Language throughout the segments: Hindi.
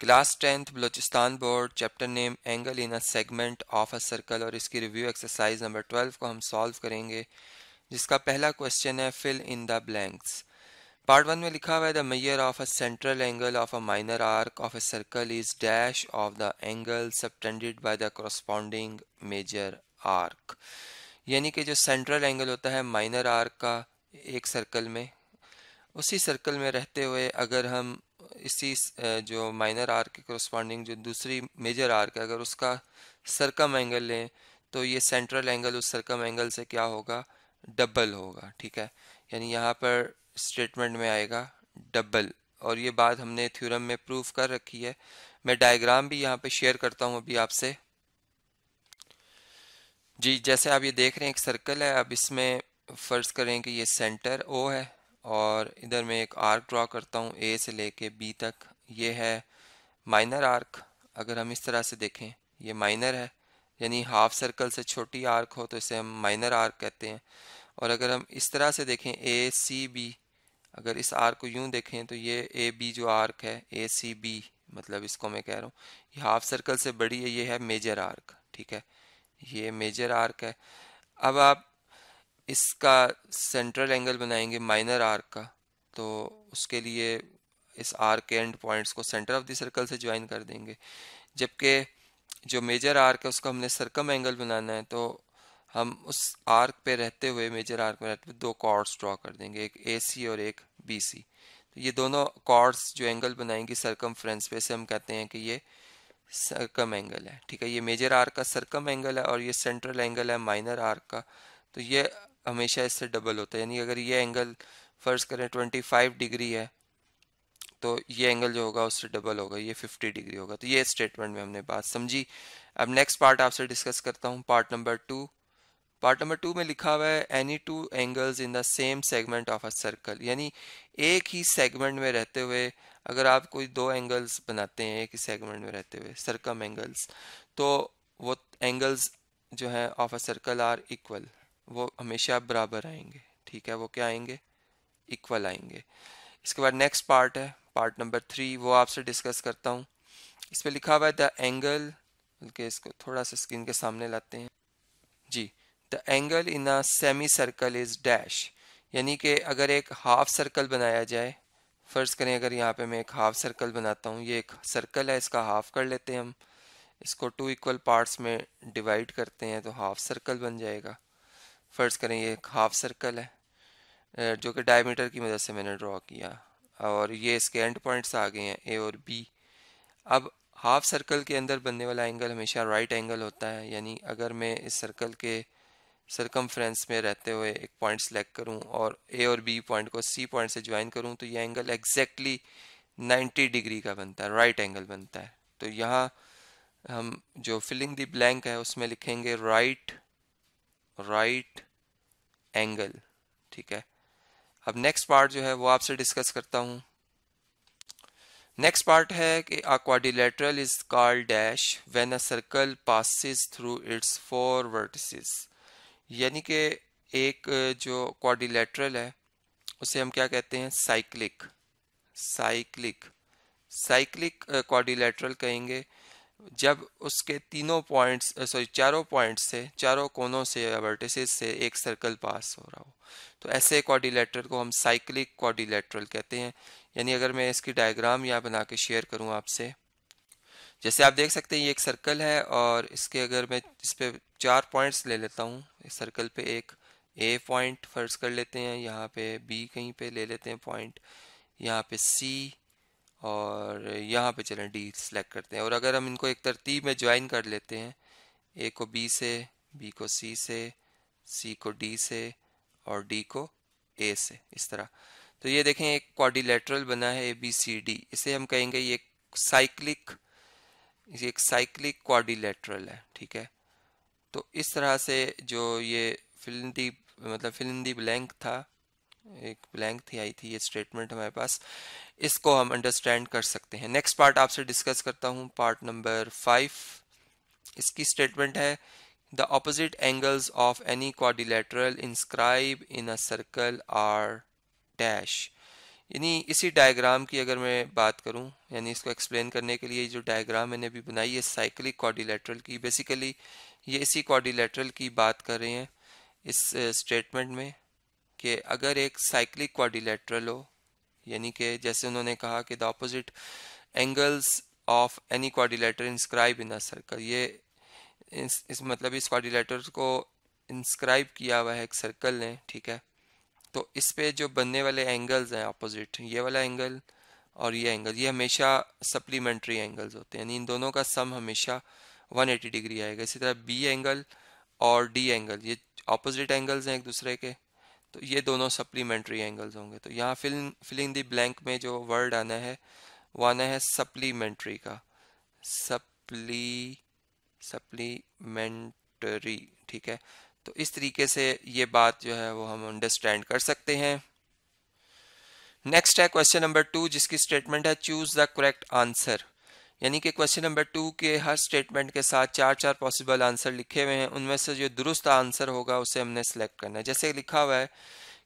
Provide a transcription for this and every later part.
class tenth Balochistan board chapter name angle in a segment of a circle और इसकी रिव्यू एक्सरसाइज नंबर ट्वेल्व को हम सॉल्व करेंगे जिसका पहला क्वेश्चन है fill in the blanks part one में लिखा हुआ है the measure of a central angle of a minor arc of a circle is dash of the angle subtended by the corresponding major arc यानी कि जो सेंट्रल एंगल होता है माइनर आर्क का एक सर्कल में उसी सर्कल में रहते हुए अगर हम इसी जो माइनर आर के करस्पॉन्डिंग जो दूसरी मेजर आर्क है अगर उसका सरकम एंगल लें तो ये सेंट्रल एंगल उस सरकम एंगल से क्या होगा डबल होगा ठीक है यानी यहाँ पर स्टेटमेंट में आएगा डबल और ये बात हमने थ्योरम में प्रूव कर रखी है मैं डायग्राम भी यहाँ पे शेयर करता हूँ अभी आपसे जी जैसे आप ये देख रहे हैं एक सर्कल है अब इसमें फ़र्ज़ करें कि ये सेंटर ओ है और इधर मैं एक आर्क ड्रा करता हूँ ए से लेके बी तक ये है माइनर आर्क अगर हम इस तरह से देखें ये माइनर है यानी हाफ सर्कल से छोटी आर्क हो तो इसे हम माइनर आर्क कहते हैं और अगर हम इस तरह से देखें ए सी बी अगर इस आर्क को यूं देखें तो ये ए बी जो आर्क है ए सी बी मतलब इसको मैं कह रहा हूँ ये हाफ सर्कल से बड़ी है ये है मेजर आर्क ठीक है ये मेजर आर्क है अब आप इसका सेंट्रल एंगल बनाएंगे माइनर आर्क का तो उसके लिए इस आर्क के एंड पॉइंट्स को सेंटर ऑफ द सर्कल से ज्वाइन कर देंगे जबकि जो मेजर आर्क है उसका हमने सरकम एंगल बनाना है तो हम उस आर्क पे रहते हुए मेजर आर्क में रहते हुए दो कॉर्ड्स ड्रॉ कर देंगे एक ए सी और एक बी सी तो ये दोनों कॉर्ड्स जो एंगल बनाएंगे सरकम फ्रेंस पे से हम कहते हैं कि ये सरकम एंगल है ठीक है ये मेजर आर्क का सरकम एंगल है और ये सेंट्रल एंगल है माइनर आर्क का तो ये हमेशा इससे डबल होता है यानी अगर ये एंगल फर्ज करें ट्वेंटी फाइव डिग्री है तो ये एंगल जो होगा उससे डबल होगा ये फिफ्टी डिग्री होगा तो ये स्टेटमेंट में हमने बात समझी अब नेक्स्ट पार्ट आपसे डिस्कस करता हूँ part number two part number two में लिखा हुआ है any two angles in the same segment of a circle यानी एक ही सेगमेंट में रहते हुए अगर आप कोई दो एंगल्स बनाते हैं एक ही सेगमेंट में रहते हुए सर्कम एंगल्स तो वो एंगल्स जो है of a circle are equal वो हमेशा बराबर आएंगे ठीक है वो क्या आएंगे इक्वल आएंगे इसके बाद नेक्स्ट पार्ट है पार्ट नंबर थ्री वो आपसे डिस्कस करता हूँ इस पर लिखा हुआ है द एंगल बल्कि इसको थोड़ा सा स्क्रीन के सामने लाते हैं जी the angle in a semicircle is dash यानी कि अगर एक हाफ सर्कल बनाया जाए फ़र्ज़ करें अगर यहाँ पे मैं एक हाफ सर्कल बनाता हूँ ये एक सर्कल है इसका हाफ कर लेते हैं हम इसको टू इक्वल पार्ट्स में डिवाइड करते हैं तो हाफ सर्कल बन जाएगा फ़र्ज़ करें ये एक हाफ सर्कल है जो कि डायमीटर की मदद से मैंने ड्रॉ किया और ये इसके एंड पॉइंट्स आ गए हैं ए और बी अब हाफ सर्कल के अंदर बनने वाला एंगल हमेशा राइट एंगल होता है यानी अगर मैं इस सर्कल के सरकम में रहते हुए एक पॉइंट सेलेक्ट करूं और ए और बी पॉइंट को सी पॉइंट से ज्वाइन करूं तो ये एंगल एग्जैक्टली नाइन्टी डिग्री का बनता है राइट एंगल बनता है तो यहाँ हम जो फिलिंग दी ब्लैंक है उसमें लिखेंगे राइट right राइट एंगल ठीक है अब नेक्स्ट पार्ट जो है वो आपसे डिस्कस करता हूं नेक्स्ट पार्ट है कि a is called dash when a circle passes through its four vertices यानी कि एक जो क्वाडिलेटरल है उसे हम क्या कहते हैं साइक्लिक साइक्लिक साइक्लिक क्वाडिलेटरल कहेंगे जब उसके तीनों पॉइंट्स सॉरी चारों पॉइंट्स से चारों कोनों से या वर्टिसेस से एक सर्कल पास हो रहा हो तो ऐसे कॉर्डिलेटरल को हम साइक्लिक कॉर्डिलेटरल कहते हैं यानी अगर मैं इसकी डायग्राम यहाँ बना के शेयर करूँ आपसे जैसे आप देख सकते हैं ये एक सर्कल है और इसके अगर मैं इस पर चार पॉइंट्स ले लेता हूँ इस सर्कल पर एक ए पॉइंट फर्ज कर लेते हैं यहाँ पे बी कहीं पर ले लेते हैं पॉइंट यहाँ पे सी और यहाँ पे चलें डी सेलेक्ट करते हैं और अगर हम इनको एक तरतीब में ज्वाइन कर लेते हैं ए को बी से बी को सी से सी को डी से और डी को ए से इस तरह तो ये देखें एक क्वारिलेटरल बना है ए बी सी डी इसे हम कहेंगे ये साइक्लिक ये एक साइक्लिक क्वाडिलेटरल है ठीक है तो इस तरह से जो ये फिल्म दी मतलब फिल्म दी ब्लैंक था एक ब्लैंक थी आई थी ये स्टेटमेंट हमारे पास इसको हम अंडरस्टैंड कर सकते हैं नेक्स्ट पार्ट आपसे डिस्कस करता हूँ पार्ट नंबर फाइव इसकी स्टेटमेंट है the opposite angles of any quadrilateral inscribe in a circle are dash यानी इसी डायग्राम की अगर मैं बात करूं यानी इसको एक्सप्लेन करने के लिए जो डायग्राम मैंने अभी बनाई है साइकिलिक क्वाडिलेटरल की बेसिकली ये इसी क्वाडिलेटरल की बात कर रहे हैं इस स्टेटमेंट uh, में कि अगर एक साइक्लिक क्वारिलेटरल हो यानी कि जैसे उन्होंने कहा कि the opposite angles of any quadrilateral inscribe in a circle ये इस, इस मतलब इस क्वारिलेटर को इंस्क्राइब किया हुआ है एक सर्कल ने ठीक है तो इस पे जो बनने वाले एंगल्स हैं अपोजिट ये वाला एंगल और ये एंगल ये हमेशा सप्लीमेंट्री एंगल्स होते हैं यानी इन दोनों का सम हमेशा 180 डिग्री आएगा इसी तरह बी एंगल और डी एंगल ये अपोजिट एंगल्स हैं एक दूसरे के तो ये दोनों सप्लीमेंट्री एंगल्स होंगे तो यहाँ फिलिंग फिलिंग दी ब्लैंक में जो वर्ड आना है वो आना है सप्लीमेंट्री का सप्ली सप्लीमेंट्री ठीक है तो इस तरीके से ये बात जो है वो हम अंडरस्टैंड कर सकते हैं नेक्स्ट है क्वेश्चन नंबर टू जिसकी स्टेटमेंट है चूज द करेक्ट आंसर यानी कि क्वेश्चन नंबर टू के हर स्टेटमेंट के साथ चार चार पॉसिबल आंसर लिखे हुए हैं उनमें से जो दुरुस्त आंसर होगा उसे हमने सेलेक्ट करना है जैसे लिखा हुआ है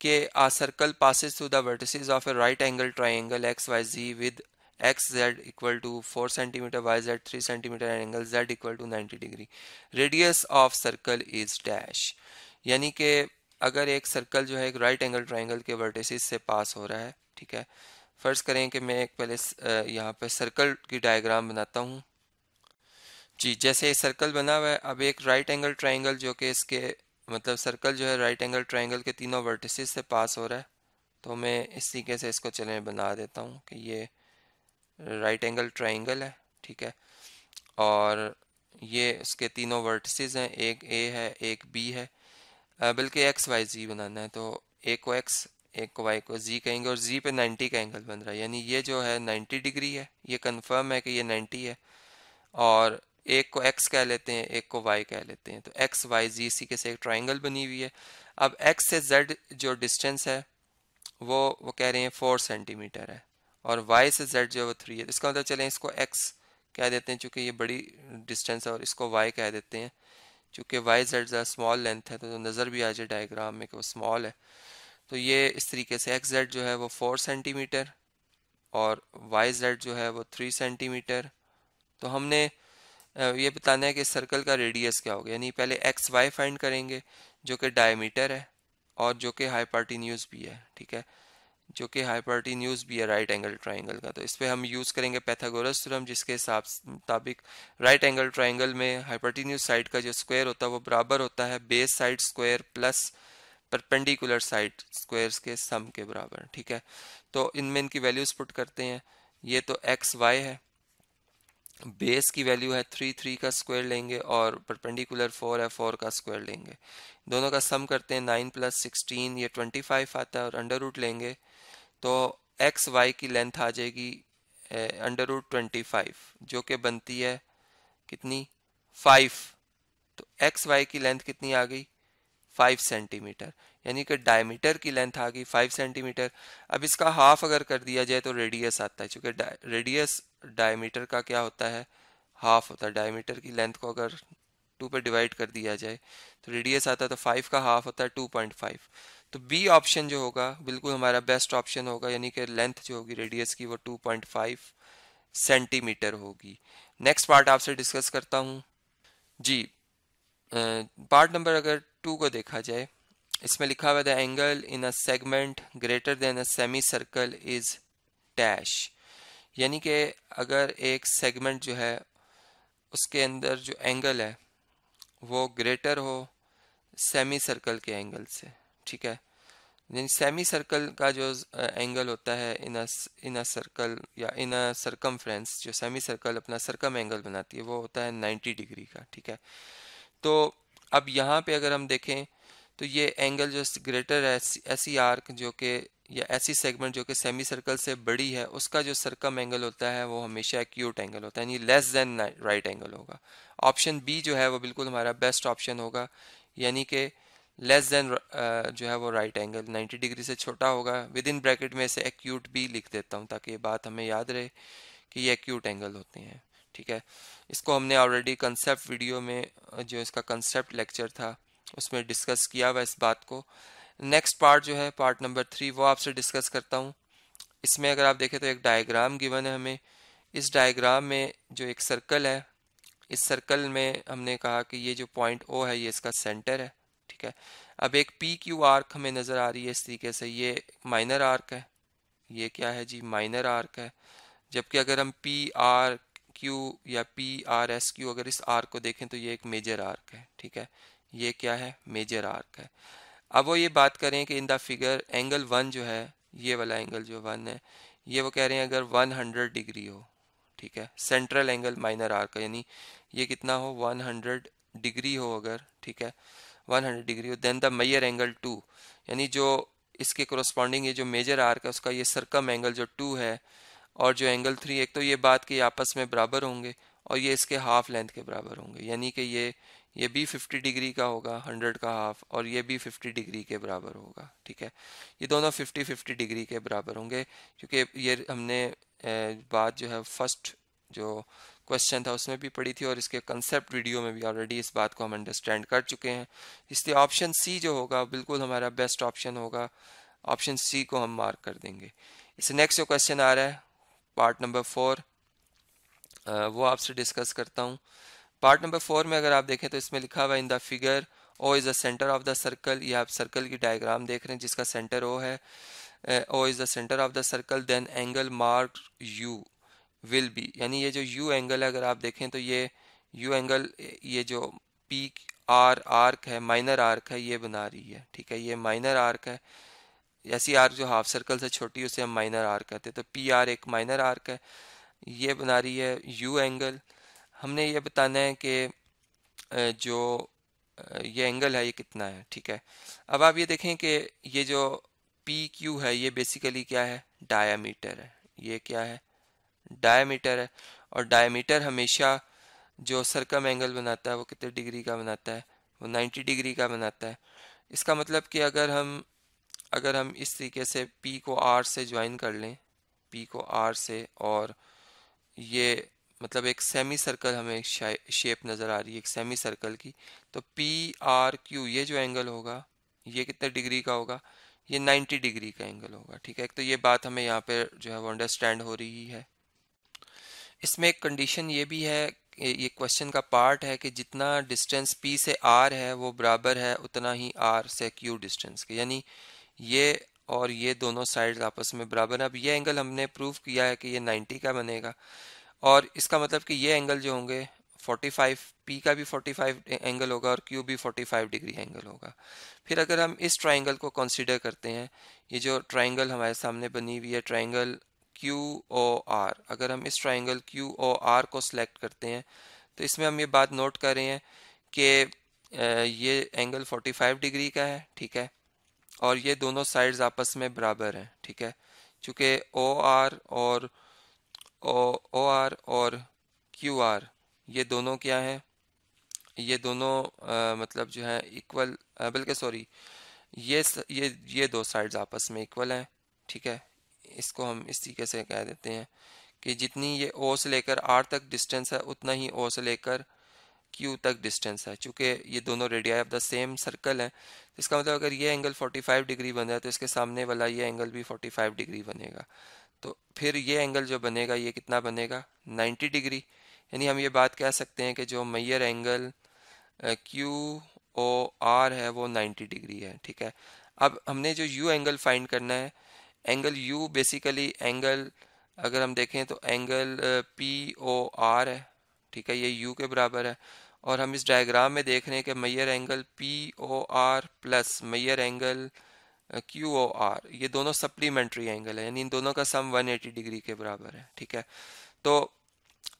कि a circle passes through the vertices of a right angle triangle X Y Z with X Z equal to four centimeter Y Z three centimeter angle Z equal to ninety degree radius of circle is dash यानी कि अगर एक सर्कल जो है एक राइट एंगल ट्राइंगल के वर्टिसज से पास हो रहा है ठीक है फ़र्ज़ करें कि मैं एक पहले यहाँ पे सर्कल की डायग्राम बनाता हूँ जी जैसे सर्कल बना हुआ है अब एक राइट एंगल ट्राइंगल जो कि इसके मतलब सर्कल जो है राइट एंगल ट्राइंगल के तीनों वर्टिसेस से पास हो रहा है तो मैं इस तरीके से इसको चले बना देता हूँ कि ये राइट एंगल ट्राइंगल है ठीक है और ये उसके तीनों वर्टिसेस हैं एक ए है एक बी है बल्कि एक्स वाई जी बनाना है तो ए को एक्स एक को वाई को जी कहेंगे और जी पे 90 का एंगल बन रहा है यानी ये जो है 90 डिग्री है ये कंफर्म है कि ये 90 है और एक को एक्स कह लेते हैं एक को वाई कह लेते हैं तो एक्स वाई जी इसी के से एक ट्राइंगल बनी हुई है अब एक्स से जेड जो डिस्टेंस है वो वो कह रहे हैं फोर सेंटीमीटर है और वाई से जेड जो है वो थ्री है तो इसका मतलब चलें इसको एक्स कह देते हैं चूँकि ये बड़ी डिस्टेंस है और इसको वाई कह देते हैं चूँकि वाई जेड ज़्यादा स्मॉल लेंथ है तो, तो नज़र भी आ जाए डायग्राम में कि वो स्मॉल है तो ये इस तरीके से एक्स जेड जो है वो फोर सेंटीमीटर और वाई जेड जो है वो थ्री सेंटीमीटर तो हमने ये बताना है कि सर्कल का रेडियस क्या होगा यानी पहले एक्स वाई फाइंड करेंगे जो कि डायमीटर है और जो कि हाइपार्टिन्यूज भी है ठीक है जो कि हाइपार्टिन्यूज भी है राइट एंगल ट्राइंगल का तो इस पर हम यूज़ करेंगे पैथागोरस थ्योरम जिसके हिसाब मुताबिक राइट एंगल ट्राइंगल में हाइपार्टिन्यूज साइड का जो स्क्वायर होता है वो बराबर होता है base side square plus perpendicular side squares के सम के बराबर ठीक है तो इनमें इनकी वैल्यूज पुट करते हैं ये तो एक्स वाई है बेस की वैल्यू है थ्री थ्री का स्क्वायर लेंगे और परपेंडिकुलर फोर है फोर का स्क्वायर लेंगे दोनों का सम करते हैं नाइन प्लस सिक्सटीन ये ट्वेंटी फाइव आता है और अंडर रूट लेंगे तो एक्स वाई की लेंथ आ जाएगी अंडर रूट ट्वेंटी फाइव जो कि बनती है कितनी फाइव तो एक्स वाई की लेंथ कितनी आ गई फाइव सेंटीमीटर यानी कि डायमीटर की लेंथ आ गई फाइव सेंटीमीटर अब इसका हाफ अगर कर दिया जाए तो रेडियस आता है चूंकि डा, रेडियस डायमीटर का क्या होता है हाफ होता है डायमीटर की लेंथ को अगर टू पर डिवाइड कर दिया जाए तो रेडियस आता है तो फाइव का हाफ होता है टू पॉइंट फाइव तो बी ऑप्शन जो होगा बिल्कुल हमारा बेस्ट ऑप्शन होगा यानी कि लेंथ जो होगी रेडियस की वो टू पॉइंट फाइव सेंटीमीटर होगी नेक्स्ट पार्ट आपसे डिस्कस करता हूँ जी पार्ट नंबर अगर टू को देखा जाए इसमें लिखा हुआ the angle in a segment greater than a semicircle is dash यानी कि अगर एक सेगमेंट जो है उसके अंदर जो एंगल है वो ग्रेटर हो सेमी सर्कल के एंगल से ठीक है यानी सेमी सर्कल का जो एंगल होता है इन इन अ सर्कल या इन अ सर्कम जो सेमी सर्कल अपना सर्कम एंगल बनाती है वो होता है 90 डिग्री का ठीक है तो अब यहाँ पे अगर हम देखें तो ये एंगल जो ग्रेटर ऐसी आर्क जो कि या ऐसी सेगमेंट e जो कि सेमी सर्कल से बड़ी है उसका जो सर्कम एंगल होता है वो हमेशा एक्यूट एंगल होता है यानी लेस देन राइट एंगल होगा ऑप्शन बी जो है वो बिल्कुल हमारा बेस्ट ऑप्शन होगा यानी कि लेस देन जो है वो राइट एंगल 90 डिग्री से छोटा होगा विद इन ब्रैकेट में इसे एक्यूट भी लिख देता हूँ ताकि ये बात हमें याद रहे कि ये एक्यूट एंगल होते हैं ठीक है इसको हमने ऑलरेडी कंसेप्ट वीडियो में जो इसका कंसेप्ट लेक्चर था उसमें डिस्कस किया हुआ इस बात को नेक्स्ट पार्ट जो है पार्ट नंबर थ्री वो आपसे डिस्कस करता हूँ इसमें अगर आप देखें तो एक डायग्राम गिवन है हमें इस डायग्राम में जो एक सर्कल है इस सर्कल में हमने कहा कि ये जो पॉइंट ओ है ये इसका सेंटर है ठीक है अब एक पी क्यू आर्क हमें नज़र आ रही है इस तरीके से ये माइनर आर्क है ये क्या है जी माइनर आर्क है जबकि अगर हम पी आर क्यू या पी आर एस क्यू अगर इस आर्क को देखें तो ये एक मेजर आर्क है ठीक है ये क्या है मेजर आर्क है अब वो ये बात करें कि in the figure angle one जो है ये वाला एंगल जो वन है ये वो कह रहे हैं अगर 100 डिग्री हो ठीक है सेंट्रल एंगल माइनर आर्क यानी ये कितना हो 100 डिग्री हो अगर ठीक है 100 डिग्री हो then the major angle two यानी जो इसके कोरोस्पॉन्डिंग ये जो मेजर आर्क है उसका ये सरकम एंगल जो टू है और जो एंगल थ्री एक तो ये बात कि आपस में बराबर होंगे और ये इसके हाफ लेंथ के बराबर होंगे यानी कि ये ये भी 50 डिग्री का होगा 100 का हाफ और ये भी 50 डिग्री के बराबर होगा ठीक है ये दोनों 50 50 डिग्री के बराबर होंगे क्योंकि ये हमने बात जो है फर्स्ट जो क्वेश्चन था उसमें भी पढ़ी थी और इसके कंसेप्ट वीडियो में भी ऑलरेडी इस बात को हम अंडरस्टैंड कर चुके हैं इसलिए ऑप्शन सी जो होगा बिल्कुल हमारा बेस्ट ऑप्शन होगा ऑप्शन सी को हम मार्क कर देंगे इससे नेक्स्ट जो क्वेश्चन आ रहा है पार्ट नंबर फोर वो आपसे डिस्कस करता हूँ पार्ट नंबर फोर में अगर आप देखें तो इसमें लिखा हुआ in the figure O is the centre of the circle ये आप सर्कल की डायग्राम देख रहे हैं जिसका सेंटर ओ है O is the centre of the circle then angle mark U will be यानी ये जो यू एंगल है अगर आप देखें तो ये यू एंगल ये जो पी आर आर्क है माइनर आर्क है ये बना रही है ठीक है ये माइनर आर्क है ऐसी आर्क जो हाफ सर्कल से छोटी उसे हम माइनर आर्क कहते हैं तो पी आर एक माइनर आर्क है ये बना रही है यू एंगल हमने ये बताना है कि जो ये एंगल है ये कितना है ठीक है अब आप ये देखें कि ये जो पी क्यू है ये बेसिकली क्या है डायामीटर है ये क्या है डायामीटर है और डायामीटर हमेशा जो सर्कम एंगल बनाता है वो कितने डिग्री का बनाता है वो 90 डिग्री का बनाता है इसका मतलब कि अगर हम अगर हम इस तरीके से पी को आर से ज्वाइन कर लें पी को आर से और ये मतलब एक सेमी सर्कल हमें शेप नज़र आ रही है एक सेमी सर्कल की तो पी आर क्यू ये जो एंगल होगा ये कितने डिग्री का होगा ये 90 डिग्री का एंगल होगा ठीक है एक तो ये बात हमें यहाँ पर जो है वो अंडरस्टैंड हो रही है इसमें एक कंडीशन ये भी है ये क्वेश्चन का पार्ट है कि जितना डिस्टेंस पी से आर है वो बराबर है उतना ही आर से क्यू डिस्टेंस के यानी ये और ये दोनों साइड आपस में बराबर अब ये एंगल हमने प्रूव किया है कि ये 90 का बनेगा और इसका मतलब कि ये एंगल जो होंगे 45 पी का भी 45 एंगल होगा और क्यू भी 45 डिग्री एंगल होगा फिर अगर हम इस ट्राइंगल को कंसीडर करते हैं ये जो ट्राइंगल हमारे सामने बनी हुई है ट्राइंगल क्यू ओ आर अगर हम इस ट्राइंगल क्यू ओ आर को सिलेक्ट करते हैं तो इसमें हम ये बात नोट कर रहे हैं कि ये एंगल 45 डिग्री का है ठीक है और ये दोनों साइड्स आपस में बराबर हैं ठीक है चूँकि ओ आर और ओ ओ आर और क्यू आर ये दोनों क्या हैं ये दोनों आ, मतलब जो है इक्वल बल्कि सॉरी ये ये ये दो साइड्स आपस में इक्वल हैं ठीक है इसको हम इस तरीके से कह देते हैं कि जितनी ये ओ से लेकर आर तक डिस्टेंस है उतना ही ओ से लेकर क्यू तक डिस्टेंस है चूँकि ये दोनों radii of the same circle है तो इसका मतलब अगर ये एंगल 45 डिग्री बन रहा है तो इसके सामने वाला ये एंगल भी 45 डिग्री बनेगा तो फिर ये एंगल जो बनेगा ये कितना बनेगा 90 डिग्री यानी हम ये बात कह सकते हैं कि जो major angle Q O R है वो 90 डिग्री है ठीक है अब हमने जो यू एंगल फाइंड करना है एंगल यू बेसिकली एंगल अगर हम देखें तो एंगल पी ओ आर है ठीक है ये यू के बराबर है और हम इस डायग्राम में देख रहे हैं कि major angle P O R plus major angle Q O R ये दोनों सप्लीमेंट्री एंगल है यानी इन दोनों का सम 180 डिग्री के बराबर है ठीक है तो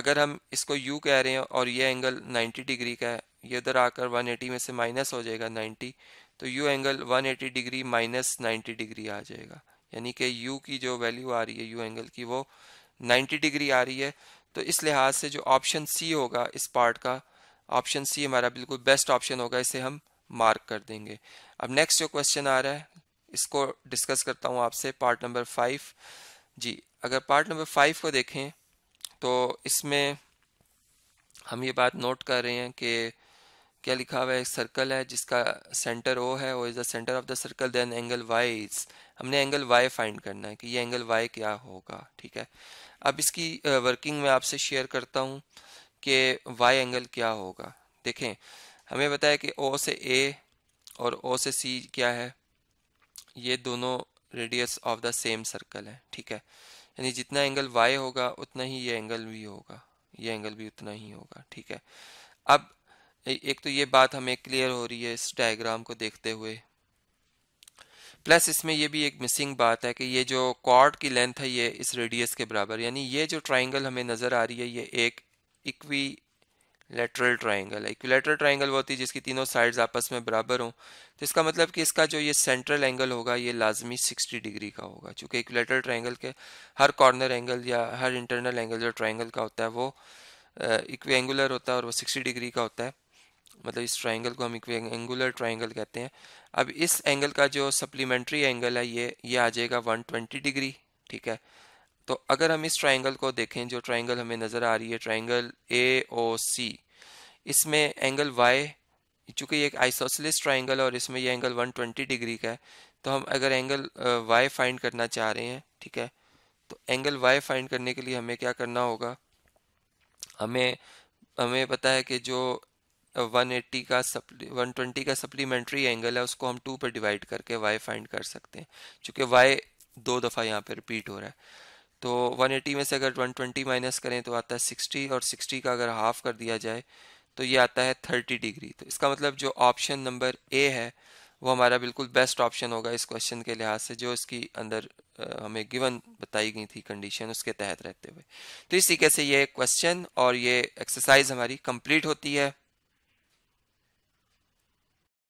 अगर हम इसको यू कह रहे हैं और ये एंगल 90 डिग्री का है ये इधर आकर 180 में से माइनस हो जाएगा 90 तो U angle 180 degree minus 90 degree आ जाएगा यानी कि यू की जो वैल्यू आ रही है यू एंगल की वो नाइन्टी डिग्री आ रही है तो इस लिहाज से जो ऑप्शन सी होगा इस पार्ट का ऑप्शन सी हमारा बिल्कुल बेस्ट ऑप्शन होगा इसे हम मार्क कर देंगे अब नेक्स्ट जो क्वेश्चन आ रहा है इसको डिस्कस करता हूँ आपसे पार्ट नंबर फाइव जी अगर पार्ट नंबर फाइव को देखें तो इसमें हम ये बात नोट कर रहे हैं कि क्या लिखा हुआ है एक सर्कल है जिसका सेंटर ओ है O is the centre of the circle then angle Y is हमने एंगल वाई फाइंड करना है कि ये एंगल वाई क्या होगा ठीक है अब इसकी वर्किंग मैं आपसे शेयर करता हूँ कि वाई एंगल क्या होगा देखें हमें बताया कि ओ से ए और ओ से सी क्या है ये दोनों radius of the same circle है ठीक है यानी जितना एंगल वाई होगा उतना ही ये एंगल भी होगा ये एंगल भी उतना ही होगा ठीक है अब एक तो ये बात हमें क्लियर हो रही है इस डायग्राम को देखते हुए प्लस इसमें ये भी एक मिसिंग बात है कि ये जो कॉर्ड की लेंथ है ये इस रेडियस के बराबर यानी ये जो ट्राइंगल हमें नज़र आ रही है ये एक इक्वी लेटरल ट्राइंगल है इक्विलेटरल ट्राइंगल वो होती है जिसकी तीनों साइड्स आपस में बराबर हों तो इसका मतलब कि इसका जो ये सेंट्रल एंगल होगा ये लाजमी 60 डिग्री का होगा चूँकि इक्विलेटरल ट्राइंगल के हर कॉर्नर एंगल या हर इंटरनल एंगल जो ट्राइंगल का होता है वो इक्वेंगुलर होता है और वो सिक्सटी डिग्री का होता है मतलब इस ट्राइंगल को हम एंगुलर ट्राइंगल कहते हैं अब इस एंगल का जो सप्लीमेंट्री एंगल है ये ये आ जाएगा 120 डिग्री ठीक है तो अगर हम इस ट्राइंगल को देखें जो ट्राइंगल हमें नज़र आ रही है ट्राइंगल ए ओ सी इसमें एंगल वाई चूँकि ये एक आइसोसलिस ट्राइंगल और इसमें ये एंगल वन डिग्री का है तो हम अगर एंगल वाई फाइंड करना चाह रहे हैं ठीक है तो एंगल वाई फाइंड करने के लिए हमें क्या करना होगा हमें हमें पता है कि जो 180 का वन ट्वेंटी का सप्लीमेंट्री एंगल है उसको हम टू पर डिवाइड करके वाई फाइंड कर सकते हैं चूँकि वाई दो दफ़ा यहाँ पर रिपीट हो रहा है तो 180 में से अगर 120 माइनस करें तो आता है 60 और 60 का अगर हाफ कर दिया जाए तो ये आता है 30 डिग्री तो इसका मतलब जो ऑप्शन नंबर ए है वो हमारा बिल्कुल बेस्ट ऑप्शन होगा इस क्वेश्चन के लिहाज से जो इसकी अंदर हमें गिवन बताई गई थी कंडीशन उसके तहत रहते हुए तो इस तरीके से ये क्वेश्चन और ये एक्सरसाइज हमारी कंप्लीट होती है